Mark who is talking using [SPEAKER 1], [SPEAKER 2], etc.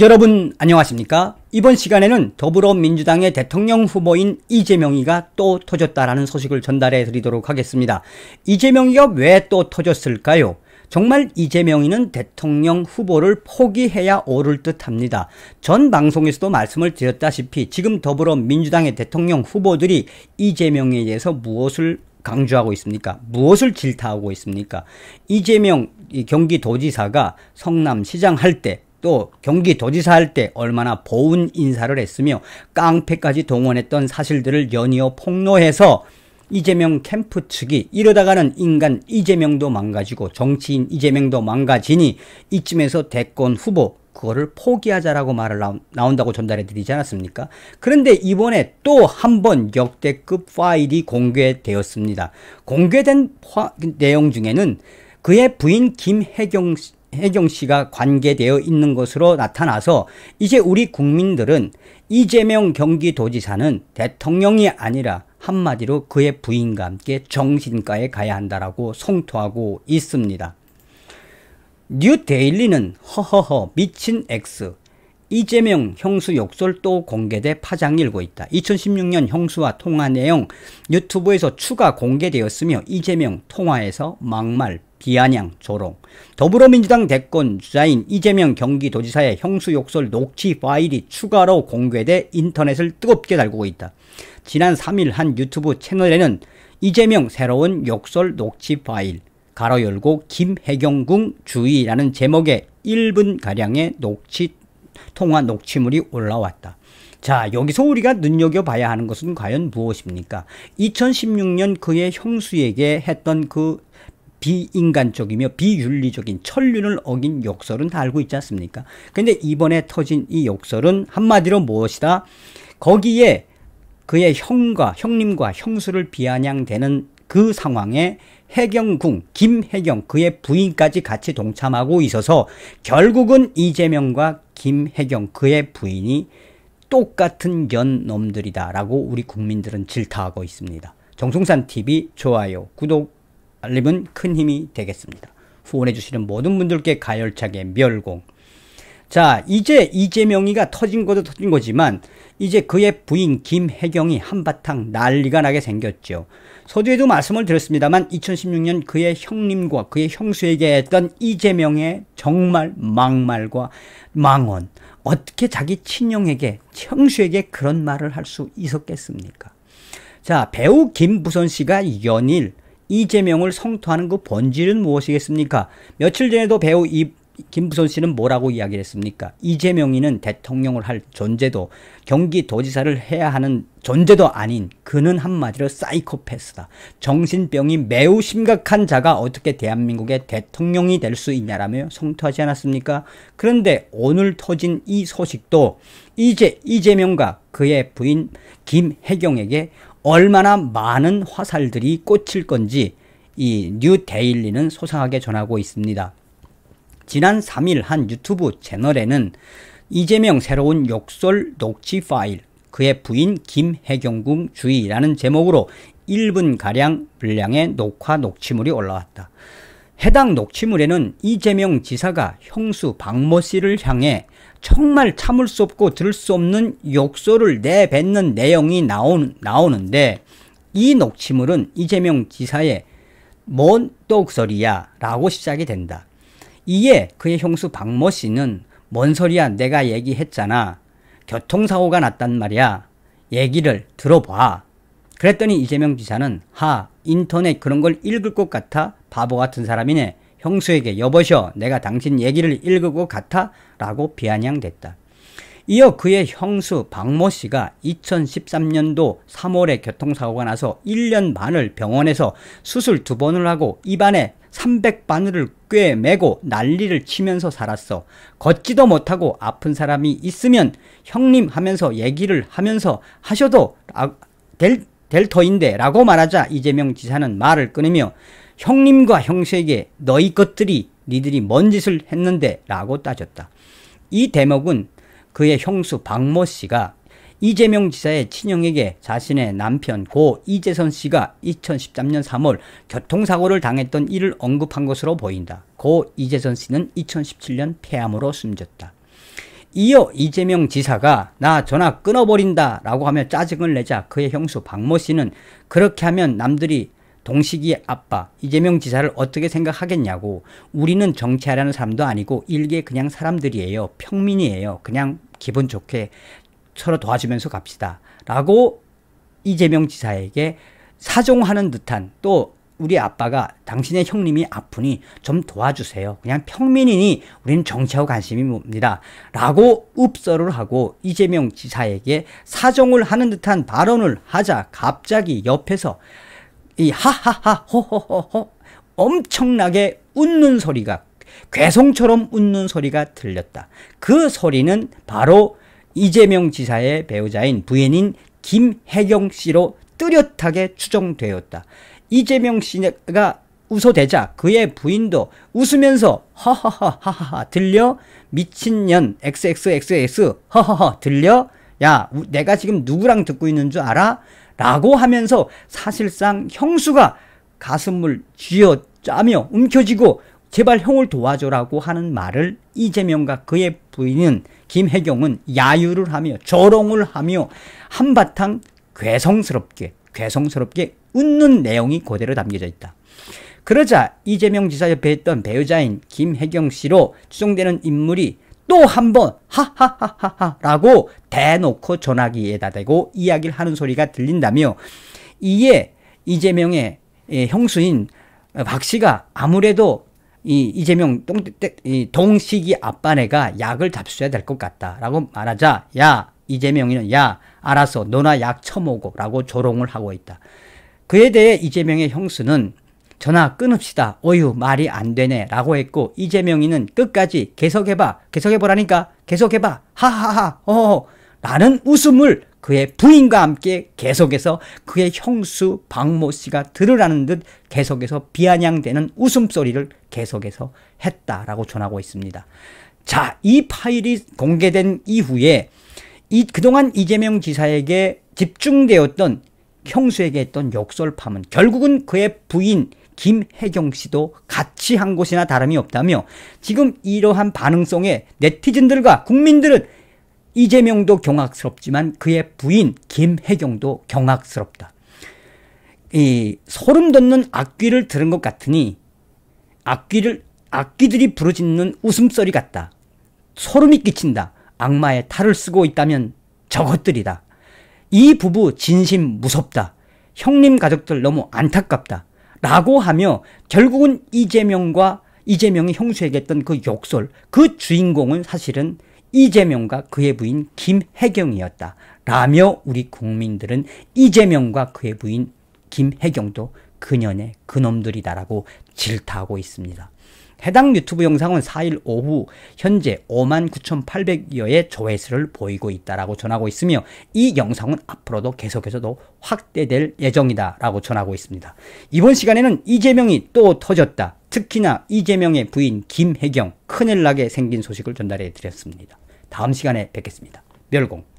[SPEAKER 1] 여러분 안녕하십니까? 이번 시간에는 더불어민주당의 대통령 후보인 이재명이가 또 터졌다라는 소식을 전달해 드리도록 하겠습니다. 이재명이가 왜 또 터졌을까요? 정말 이재명이는 대통령 후보를 포기해야 오를 듯 합니다. 전 방송에서도 말씀을 드렸다시피 지금 더불어민주당의 대통령 후보들이 이재명에 의해서 무엇을 강조하고 있습니까? 무엇을 질타하고 있습니까? 이재명 경기도지사가 성남시장 할때 또 경기도지사 할 때 얼마나 보운 인사를 했으며 깡패까지 동원했던 사실들을 연이어 폭로해서 이재명 캠프 측이 이러다가는 인간 이재명도 망가지고 정치인 이재명도 망가지니 이쯤에서 대권 후보 그거를 포기하자라고 말을 나온, 다고 전달해 드리지 않았습니까? 그런데 이번에 또 한 번 역대급 파일이 공개되었습니다. 공개된 내용 중에는 그의 부인 김혜경 해경 씨가 관계되어 있는 것으로 나타나서 이제 우리 국민들은 이재명 경기도지사는 대통령이 아니라 한마디로 그의 부인과 함께 정신과에 가야 한다라고 성토하고 있습니다. 뉴데일리는 허허허 미친 X 이재명 형수 욕설 또 공개돼 파장 일고 있다. 2016년 형수와 통화 내용 유튜브에서 추가 공개되었으며 이재명 통화에서 막말 비아냥, 조롱. 더불어민주당 대권 주자인 이재명 경기도지사의 형수 욕설 녹취 파일이 추가로 공개돼 인터넷을 뜨겁게 달구고 있다. 지난 3일 한 유튜브 채널에는 이재명 새로운 욕설 녹취 파일, 가로 열고 김혜경궁 주의라는 제목의 1분가량의 녹취, 통화 녹취물이 올라왔다. 자, 여기서 우리가 눈여겨봐야 하는 것은 과연 무엇입니까? 2016년 그의 형수에게 했던 그 비인간적이며 비윤리적인 천륜을 어긴 욕설은 다 알고 있지 않습니까? 근데 이번에 터진 이 욕설은 한마디로 무엇이다? 거기에 그의 형과 형님과 형수를 비아냥대는 그 상황에 해경궁, 김해경, 그의 부인까지 같이 동참하고 있어서 결국은 이재명과 김해경, 그의 부인이 똑같은 연 놈들이다라고 우리 국민들은 질타하고 있습니다. 정송산 TV 좋아요, 구독, 알림은 큰 힘이 되겠습니다. 후원해 주시는 모든 분들께 가열차게 멸공. 자, 이제 이재명이가 터진 것도 터진 거지만 이제 그의 부인 김혜경이 한바탕 난리가 나게 생겼죠. 서두에도 말씀을 드렸습니다만 2016년 그의 형님과 그의 형수에게 했던 이재명의 정말 막말과 망언. 어떻게 자기 친형에게, 형수에게 그런 말을 할 수 있었겠습니까? 자, 배우 김부선 씨가 연일 이재명을 성토하는 그 본질은 무엇이겠습니까? 며칠 전에도 배우 이 김부선 씨는 뭐라고 이야기를 했습니까? 이재명이는 대통령을 할 존재도 경기도지사를 해야 하는 존재도 아닌 그는 한마디로 사이코패스다. 정신병이 매우 심각한 자가 어떻게 대한민국의 대통령이 될 수 있냐라며 성토하지 않았습니까? 그런데 오늘 터진 이 소식도 이제 이재명과 그의 부인 김혜경에게 얼마나 많은 화살들이 꽂힐 건지 이 뉴데일리는 소상하게 전하고 있습니다. 지난 3일 한 유튜브 채널에는 이재명 새로운 욕설 녹취 파일 그의 부인 김혜경궁 주의라는 제목으로 1분가량 분량의 녹화 녹취물이 올라왔다. 해당 녹취물에는 이재명 지사가 형수 박모 씨를 향해 정말 참을 수 없고 들을 수 없는 욕설을 내뱉는 내용이 나오는, 나오는데 이 녹취물은 이재명 지사의 뭔 똑소리야 라고 시작이 된다. 이에 그의 형수 박모 씨는 뭔 소리야 내가 얘기했잖아. 교통사고가 났단 말이야. 얘기를 들어봐. 그랬더니 이재명 지사는 하 인터넷 그런 걸 읽을 것 같아 바보 같은 사람이네. 형수에게 여보셔 내가 당신 얘기를 읽고 같아 라고 비아냥댔다. 이어 그의 형수 박모 씨가 2013년도 3월에 교통사고가 나서 1년 반을 병원에서 수술 두 번을 하고 입안에 300바늘을 꿰매고 난리를 치면서 살았어. 걷지도 못하고 아픈 사람이 있으면 형님 하면서 얘기를 하면서 하셔도 아, 될, 될 터인데 라고 말하자 이재명 지사는 말을 끊으며 형님과 형수에게 너희 것들이 니들이 뭔 짓을 했는데 라고 따졌다. 이 대목은 그의 형수 박모 씨가 이재명 지사의 친형에게 자신의 남편 고 이재선 씨가 2013년 3월 교통사고를 당했던 일을 언급한 것으로 보인다. 고 이재선 씨는 2017년 폐암으로 숨졌다. 이어 이재명 지사가 나 전화 끊어버린다 라고 하며 짜증을 내자 그의 형수 박모 씨는 그렇게 하면 남들이 동식이 아빠, 이재명 지사를 어떻게 생각하겠냐고 우리는 정치하려는 사람도 아니고 일개 그냥 사람들이에요. 평민이에요. 그냥 기분 좋게 서로 도와주면서 갑시다. 라고 이재명 지사에게 사종하는 듯한 또 우리 아빠가 당신의 형님이 아프니 좀 도와주세요. 그냥 평민이니 우리는 정치하고 관심이 뭡니다. 라고 읍서를 하고 이재명 지사에게 사정을 하는 듯한 발언을 하자 갑자기 옆에서 이 하하하 호호호호 엄청나게 웃는 소리가 괴송처럼 웃는 소리가 들렸다. 그 소리는 바로 이재명 지사의 배우자인 부인인 김혜경 씨로 뚜렷하게 추정되었다. 이재명 씨가 웃어대자 그의 부인도 웃으면서 허허허하하 들려 미친년 xxxx 허허허 들려 야 내가 지금 누구랑 듣고 있는 줄 알아? 라고 하면서 사실상 형수가 가슴을 쥐어 짜며 움켜쥐고 제발 형을 도와줘라고 하는 말을 이재명과 그의 부인은 김혜경은 야유를 하며 조롱을 하며 한바탕 괴성스럽게 괴성스럽게 웃는 내용이 그대로 담겨져 있다. 그러자 이재명 지사 옆에 있던 배우자인 김혜경 씨로 추정되는 인물이 또한번 하하하하라고 하 대놓고 전화기에다 대고 이야기를 하는 소리가 들린다며 이에 이재명의 예, 형수인 박 씨가 아무래도 이 이재명 동, 동식이 아빠네가 약을 잡수야 될 것 같다라고 말하자 야 이재명이는 야 알아서 너나 약 처먹어라고 조롱을 하고 있다. 그에 대해 이재명의 형수는 전화 끊읍시다. 어유 말이 안 되네 라고 했고 이재명이는 끝까지 계속해봐 계속해보라니까 계속해봐 하하하 어허 라는 웃음을 그의 부인과 함께 계속해서 그의 형수 박모 씨가 들으라는 듯 계속해서 비아냥대는 웃음소리를 계속해서 했다라고 전하고 있습니다. 자, 이 파일이 공개된 이후에 이, 그동안 이재명 지사에게 집중되었던 형수에게 했던 욕설 파문 결국은 그의 부인 김혜경 씨도 같이 한곳이나 다름이 없다며 지금 이러한 반응성에 네티즌들과 국민들은 이재명도 경악스럽지만 그의 부인 김혜경도 경악스럽다. 이 소름 돋는 악귀를 들은 것 같으니 악귀를 악귀들이 부르짖는 웃음소리 같다. 소름이 끼친다. 악마의 탈을 쓰고 있다면 저것들이다. 이 부부 진심 무섭다. 형님 가족들 너무 안타깝다. 라고 하며 결국은 이재명과 이재명이 형수에게 했던 그 욕설 그 주인공은 사실은 이재명과 그의 부인 김혜경이었다. 라며 우리 국민들은 이재명과 그의 부인 김혜경도 그년의 그놈들이다라고 질타하고 있습니다. 해당 유튜브 영상은 4일 오후 현재 59,800여의 조회수를 보이고 있다라고 전하고 있으며 이 영상은 앞으로도 계속해서 도 확대될 예정이다라고 전하고 있습니다. 이번 시간에는 이재명이 또 터졌다. 특히나 이재명의 부인 김혜경 큰일 나게 생긴 소식을 전달해 드렸습니다. 다음 시간에 뵙겠습니다. 멸공